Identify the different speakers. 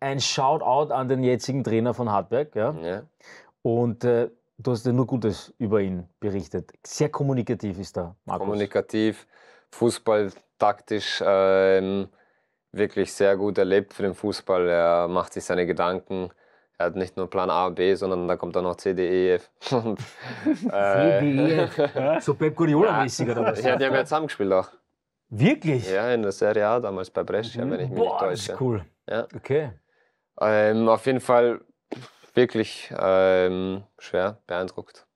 Speaker 1: ein Shoutout an den jetzigen Trainer von Hartberg. Ja? ja. Und äh, du hast ja nur Gutes über ihn berichtet. Sehr kommunikativ ist er,
Speaker 2: Markus. Kommunikativ, fußballtaktisch taktisch ähm, wirklich sehr gut. erlebt für den Fußball, er macht sich seine Gedanken. Er hat nicht nur Plan A, B, sondern da kommt dann noch C, D, E, F. C, D, E, F. Äh,
Speaker 3: so Pep Guardiola-mäßig ja. oder was? Ja, die haben ja
Speaker 2: zusammengespielt auch. Wirklich? Ja, in der Serie A damals bei Brescia, wenn ich mich Boah, nicht täusche. Das ist cool. Ja. Okay. Ähm, auf jeden Fall wirklich ähm, schwer beeindruckt.